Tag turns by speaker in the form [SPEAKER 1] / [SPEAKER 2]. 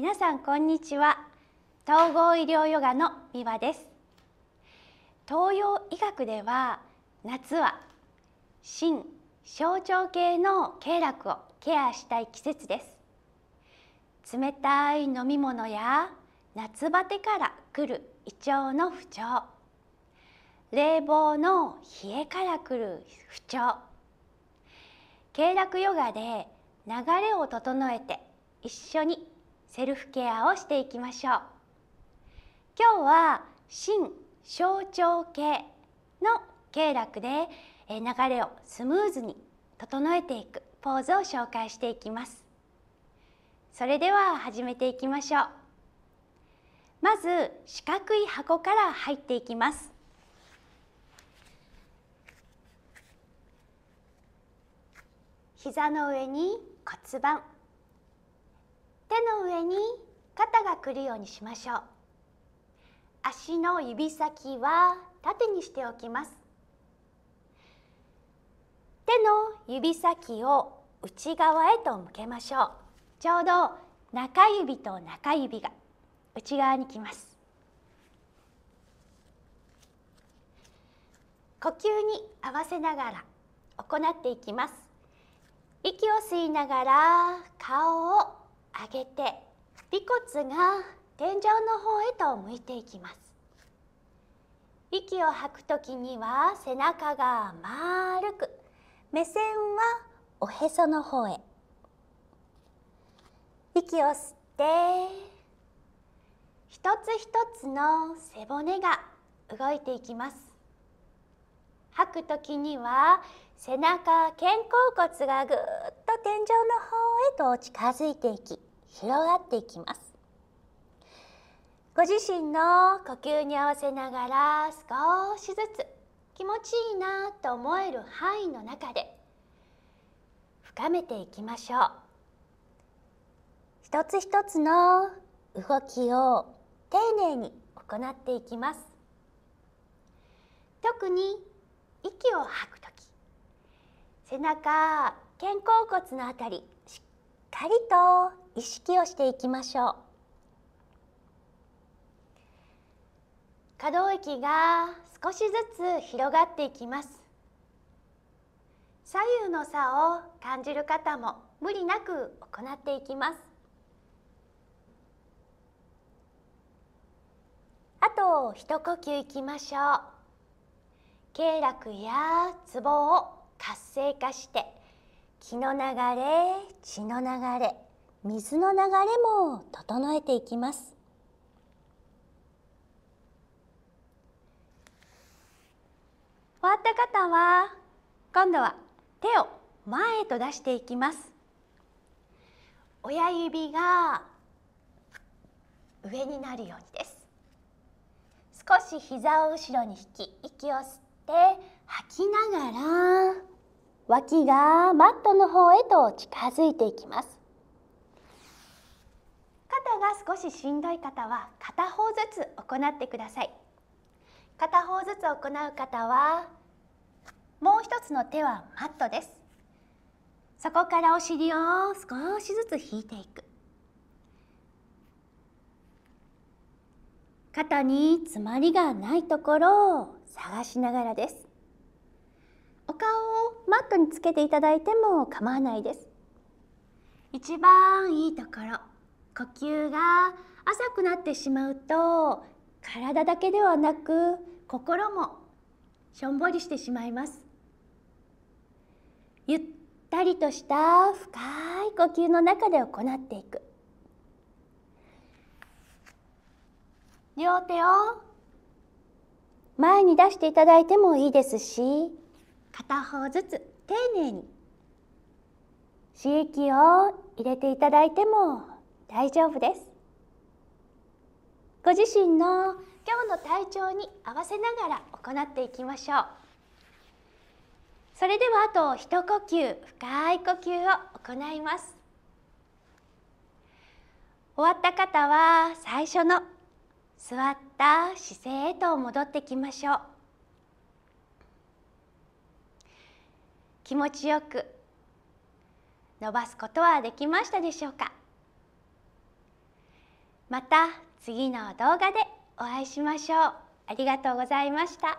[SPEAKER 1] 皆さんこんにちは統合医療ヨガの美和です東洋医学では夏は心小腸系の経絡をケアしたい季節です冷たい飲み物や夏バテから来る胃腸の不調冷房の冷えから来る不調経絡ヨガで流れを整えて一緒にセルフケアをしていきましょう今日は心小腸系の経絡で流れをスムーズに整えていくポーズを紹介していきますそれでは始めていきましょうまず四角い箱から入っていきます膝の上に骨盤手の上に肩がくるようにしましょう足の指先は縦にしておきます手の指先を内側へと向けましょうちょうど中指と中指が内側にきます呼吸に合わせながら行っていきます息を吸いながら顔を上げて尾骨が天井の方へと向いていきます息を吐くときには背中が丸く目線はおへその方へ息を吸って一つ一つの背骨が動いていきます吐くときには背中肩甲骨がぐーと天井の方へと近づいていき広がっていきますご自身の呼吸に合わせながら少しずつ気持ちいいなと思える範囲の中で深めていきましょう一つ一つの動きを丁寧に行っていきます特に息を吐く時背中肩甲骨のあたりしっかりと意識をしていきましょう可動域が少しずつ広がっていきます左右の差を感じる方も無理なく行っていきますあと一呼吸いきましょう経絡やツボを活性化して気の流れ血の流れ水の流れも整えていきます終わった方は今度は手を前へと出していきます親指が上になるようにです少し膝を後ろに引き息を吸って吐きながら脇がマットの方へと近づいていきます肩が少ししんどい方は片方ずつ行ってください片方ずつ行う方はもう一つの手はマットですそこからお尻を少しずつ引いていく肩に詰まりがないところを探しながらですットにつけていただいても構わないです一番いいところ呼吸が浅くなってしまうと体だけではなく心もしょんぼりしてしまいますゆったりとした深い呼吸の中で行っていく両手を前に出していただいてもいいですし片方ずつ丁寧に刺激を入れていただいても大丈夫ですご自身の今日の体調に合わせながら行っていきましょうそれではあと一呼吸深い呼吸を行います終わった方は最初の座った姿勢へと戻ってきましょう気持ちよく伸ばすことはできましたでしょうかまた次の動画でお会いしましょうありがとうございました